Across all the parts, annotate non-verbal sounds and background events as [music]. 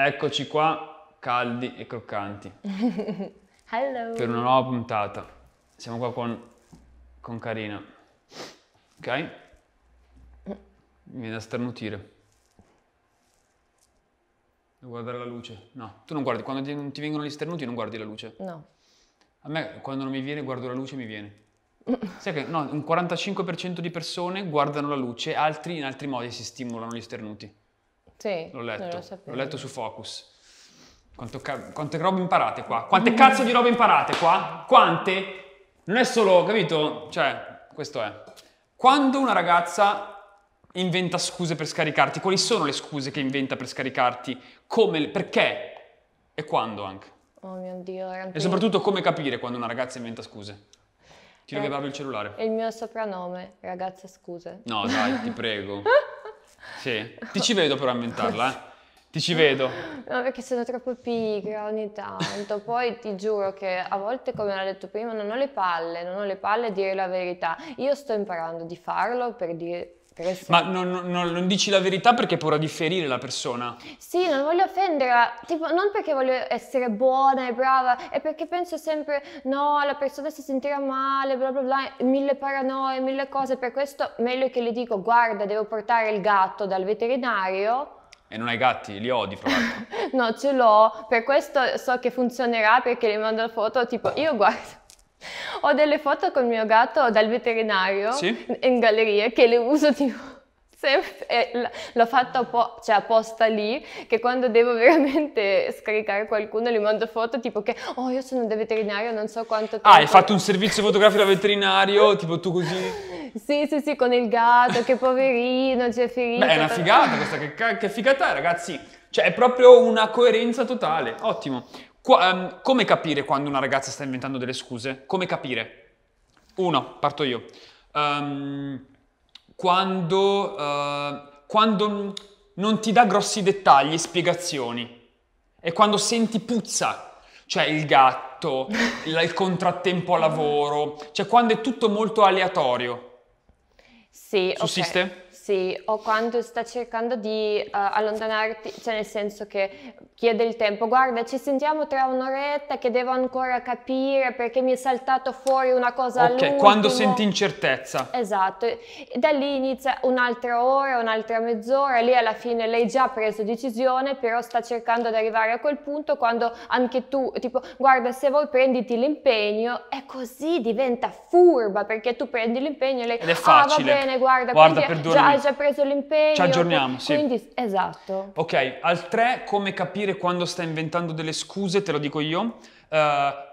Eccoci qua, caldi e croccanti. [laughs] Hello! Per una nuova puntata. Siamo qua con, con Carina. Ok? Mi viene da starnutire. Devo guardare la luce? No. Tu non guardi, quando ti, non ti vengono gli starnuti non guardi la luce? No. A me quando non mi viene guardo la luce mi viene. Sai che no, un 45% di persone guardano la luce, altri in altri modi si stimolano gli starnuti. Sì, l'ho letto. L'ho letto su Focus. Quanto ca- quante robe imparate qua? Quante cazzo di robe imparate qua? Quante? Non è solo, capito? Cioè, questo è. Quando una ragazza inventa scuse per scaricarti, quali sono le scuse che inventa per scaricarti? Come, perché e quando anche? Oh mio Dio, era E soprattutto come capire quando una ragazza inventa scuse? Ti eh, che avevo il cellulare. È il mio soprannome, ragazza scuse. No dai, ti prego. [laughs] Sì, ti ci vedo per ambientarla, eh? Ti ci vedo. No, perché sono troppo pigra ogni tanto. Poi ti giuro che a volte, come l'ha detto prima, non ho le palle, non ho le palle a dire la verità. Io sto imparando di farlo per dire ma non, non, non, dici la verità perché hai paura di ferire la persona. Sì, non voglio offendere, tipo, non perché voglio essere buona e brava, è perché penso sempre, no, la persona si sentirà male, bla bla bla, mille paranoie, mille cose, per questo meglio che le dico, guarda, devo portare il gatto dal veterinario. E non hai gatti, li odi fra l'altro. [laughs] no, ce l'ho, per questo so che funzionerà perché le mando la foto, tipo, io guardo ho delle foto con il mio gatto dal veterinario sì? in galleria che le uso tipo sempre, l'ho fatto po- cioè, apposta lì che quando devo veramente scaricare qualcuno gli mando foto tipo che oh io sono da veterinario non so quanto tempo ah hai fatto un servizio fotografico da veterinario tipo tu così sì sì sì con il gatto che poverino c'è ferito beh è una figata questa che, che figata è ragazzi cioè è proprio una coerenza totale ottimo Qua, um, come capire quando una ragazza sta inventando delle scuse? Come capire? Uno, parto io. Um, quando, uh, quando non ti dà grossi dettagli e spiegazioni. E quando senti puzza, cioè il gatto, [laughs] il contrattempo a lavoro, cioè quando è tutto molto aleatorio. Sì, Sussiste? Okay. Sì, o quando sta cercando di uh, allontanarti, cioè nel senso che chiede il tempo, guarda ci sentiamo tra un'oretta che devo ancora capire perché mi è saltato fuori una cosa okay, all'ultimo. quando senti incertezza. Esatto, e da lì inizia un'altra ora, un'altra mezz'ora, lì alla fine lei già ha preso decisione però sta cercando di arrivare a quel punto quando anche tu, tipo guarda se vuoi prenditi l'impegno è così diventa furba perché tu prendi l'impegno e lei, Ed è facile. ah va bene guarda, guarda perdonami, hai già preso l'impegno. Ci aggiorniamo, sì. Quindi, esatto. Ok, al 3, come capire quando stai inventando delle scuse, te lo dico io, uh,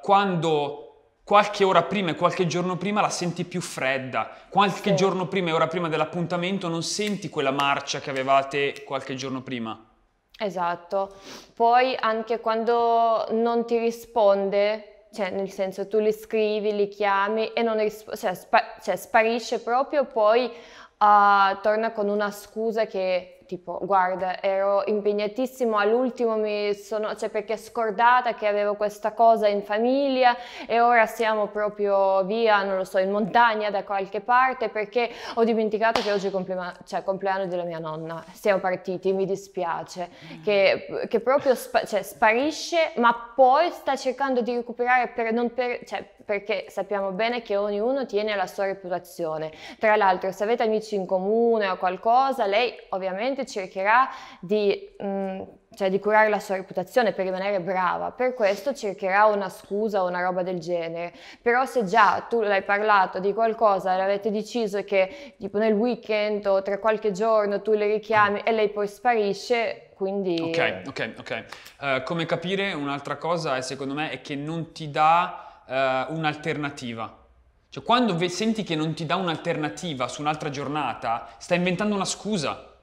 quando qualche ora prima e qualche giorno prima la senti più fredda, qualche sì. giorno prima e ora prima dell'appuntamento non senti quella marcia che avevate qualche giorno prima. Esatto, poi anche quando non ti risponde, cioè nel senso tu li scrivi, li chiami e non risponde, cioè, spa- cioè sparisce proprio poi uh, torna con una scusa che tipo guarda ero impegnatissimo all'ultimo mi sono cioè perché scordata che avevo questa cosa in famiglia e ora siamo proprio via non lo so in montagna da qualche parte perché ho dimenticato che oggi è complema- cioè, compleanno della mia nonna siamo partiti mi dispiace mm. che, che, proprio spa- cioè, sparisce ma poi sta cercando di recuperare per non per cioè, perché sappiamo bene che ognuno tiene la sua reputazione. Tra l'altro, se avete amici in comune o qualcosa, lei ovviamente cercherà di... Mh, mm, cioè di curare la sua reputazione per rimanere brava, per questo cercherà una scusa o una roba del genere. Però se già tu l'hai parlato di qualcosa, e l'avete deciso che tipo nel weekend o tra qualche giorno tu le richiami e lei poi sparisce, quindi... Ok, ok, ok. Uh, come capire un'altra cosa è, secondo me è che non ti dà eh, un'alternativa. Cioè, quando senti che non ti dà un'alternativa su un'altra giornata, stai inventando una scusa.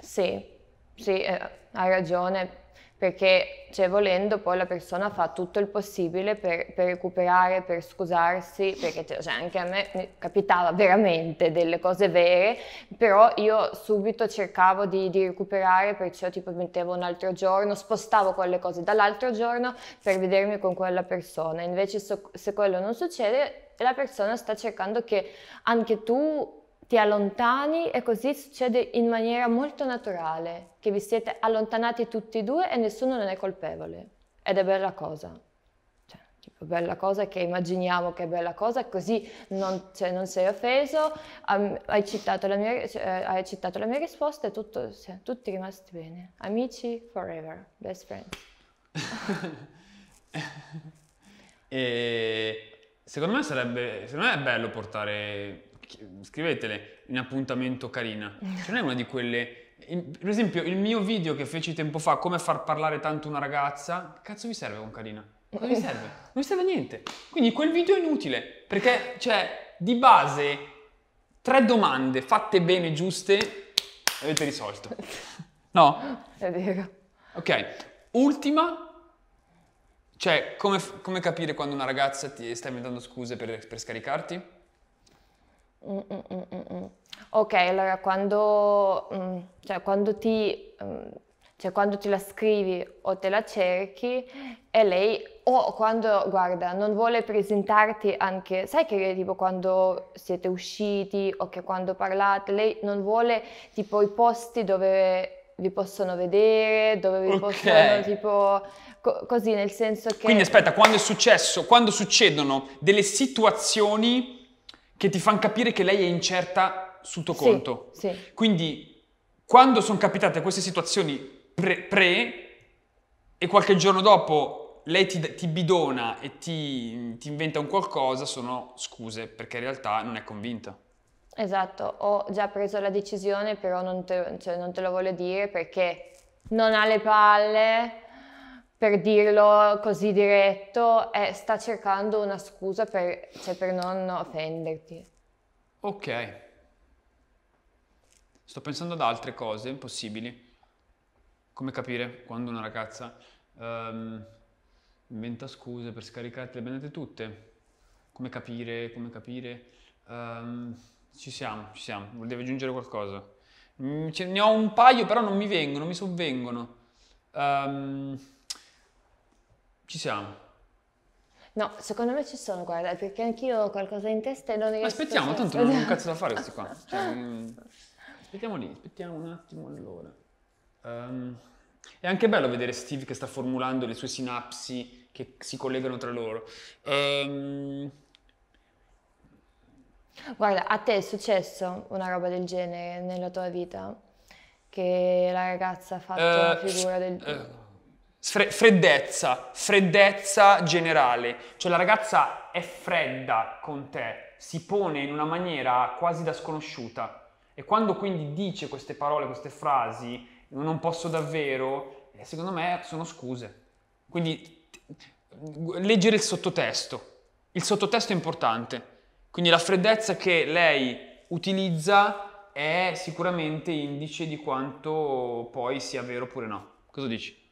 Sì, sì, eh, hai ragione perché cioè, volendo poi la persona fa tutto il possibile per, per recuperare, per scusarsi, perché cioè, cioè anche a me capitava veramente delle cose vere, però io subito cercavo di, di, recuperare, perciò tipo mettevo un altro giorno, spostavo quelle cose dall'altro giorno per vedermi con quella persona, invece so, se quello non succede la persona sta cercando che anche tu ti allontani e così succede in maniera molto naturale, che vi siete allontanati tutti e due e nessuno non è colpevole. Ed è bella cosa. Cioè, tipo, bella cosa che immaginiamo che è bella cosa, così non, cioè, non sei offeso, hai, citato mia, cioè, hai, citato la mia, risposta e tutto, cioè, tutti rimasti bene. Amici forever, best friend. [laughs] e secondo me sarebbe, secondo me è bello portare scrivetele in appuntamento carina. Cioè, non è una di quelle... Per esempio, il mio video che feci tempo fa, come far parlare tanto una ragazza, cazzo mi serve con carina? Non mi serve? Non mi serve a niente. Quindi quel video è inutile, perché, cioè, di base, tre domande fatte bene, giuste, avete risolto. No? È vero. Ok, ultima, cioè, come, come capire quando una ragazza ti sta inventando scuse per, per scaricarti? Mm, mm, mm, ok, allora quando, cioè, quando ti, cioè, quando ti la scrivi o te la cerchi e lei o quando, guarda, non vuole presentarti anche, sai che tipo quando siete usciti o che quando parlate, lei non vuole tipo i posti dove vi possono vedere, dove vi okay. possono tipo co- così nel senso che Quindi aspetta, quando è successo, quando succedono delle situazioni che ti fanno capire che lei è incerta sul tuo sì, conto. Sì. Quindi quando sono capitate queste situazioni pre, pre e qualche giorno dopo lei ti, ti bidona e ti, ti, inventa un qualcosa, sono scuse, perché in realtà non è convinta. Esatto, ho già preso la decisione, però non te, cioè, non te lo voglio dire perché non ha le palle, per dirlo così diretto, è, eh, sta cercando una scusa per, cioè per non offenderti. Ok. Sto pensando ad altre cose possibili. Come capire quando una ragazza um, inventa scuse per scaricarti, le abbiamo tutte. Come capire, come capire. Um, ci siamo, ci siamo. Volevo aggiungere qualcosa? Mm, ne ho un paio, però non mi vengono, mi sovvengono. Um, ci siamo. No, secondo me ci sono, guarda, perché anch'io ho qualcosa in testa e non riesco Aspettiamo, a tanto non ho un cazzo da fare questi qua. [laughs] Cioè, aspettiamo lì, aspettiamo un attimo allora. Um, è anche bello vedere Steve che sta formulando le sue sinapsi che si collegano tra loro. Um, Guarda, a te è successo una roba del genere nella tua vita? Che la ragazza ha fatto uh, eh, la figura del... Uh freddezza, freddezza generale, cioè la ragazza è fredda con te, si pone in una maniera quasi da sconosciuta e quando quindi dice queste parole, queste frasi, non posso davvero, eh, secondo me sono scuse. Quindi leggere il sottotesto, il sottotesto è importante, quindi la freddezza che lei utilizza è sicuramente indice di quanto poi sia vero oppure no. Cosa dici?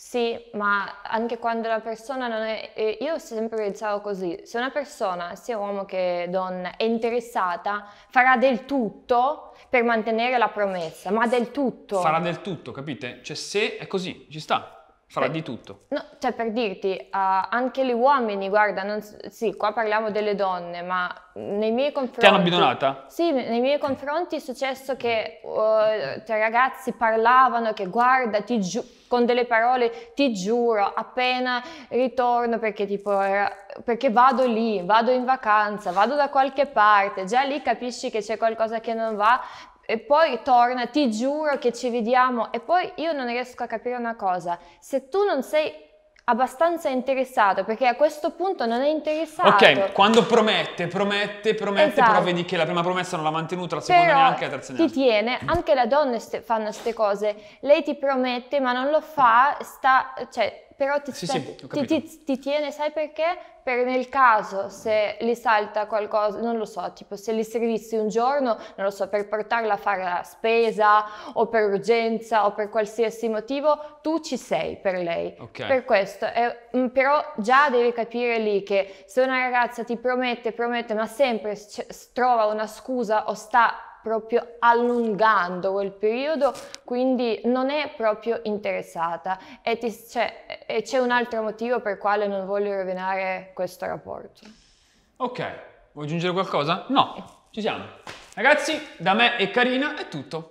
Sì, ma anche quando la persona non è... eh, Io sempre pensavo così, se una persona, sia uomo che donna, è interessata, farà del tutto per mantenere la promessa, ma del tutto. Farà del tutto, capite? Cioè se è così, ci sta farà per, di tutto. No, cioè per dirti, uh, anche gli uomini, guarda, non, sì, qua parliamo delle donne, ma nei miei confronti... Ti hanno abbandonata? Sì, nei miei confronti è successo che uh, eh, tra ragazzi parlavano che guarda, ti giuro, con delle parole, ti giuro, appena ritorno perché tipo era, perché vado lì, vado in vacanza, vado da qualche parte, già lì capisci che c'è qualcosa che non va e poi torna, ti giuro che ci vediamo. E poi io non riesco a capire una cosa, se tu non sei abbastanza interessato perché a questo punto non è interessato. Ok, quando promette, promette, promette, esatto. però vedi che la prima promessa non l'ha mantenuta, la seconda però neanche, la terza neanche. Ti tiene, anche le donne st- fanno queste cose. Lei ti promette ma non lo fa, sta, cioè, però ti, sì, sta, sì, ti, ti, ti, tiene, sai perché? Per nel caso se gli salta qualcosa, non lo so, tipo se gli servissi un giorno, non lo so, per portarla a fare la spesa o per urgenza o per qualsiasi motivo, tu ci sei per lei. Okay. Per questo, eh, però già devi capire lì che se una ragazza ti promette, promette, ma sempre c- trova una scusa o sta proprio allungando quel periodo, quindi non è proprio interessata e, ti, cioè, e c'è un altro motivo per il quale non voglio rovinare questo rapporto. Ok, vuoi aggiungere qualcosa? No, ci siamo. Ragazzi, da me e Carina è tutto.